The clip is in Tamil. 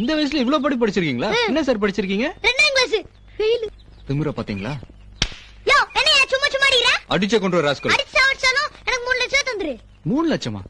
இந்த வயசுல இவ்ளோ படி படிச்சிருக்கீங்களா என்ன சார் படிச்சிருக்கீங்க ரெண்டாம் கிளாஸ் ஃபெயில் திமிர பாத்தீங்களா யோ என்ன சும்மா சும்மா அடிச்ச கொண்டு ராஸ்கல் அடிச்சா அடிச்சாலும் எனக்கு 3 லட்சம் தந்துரு 3 லட்சமா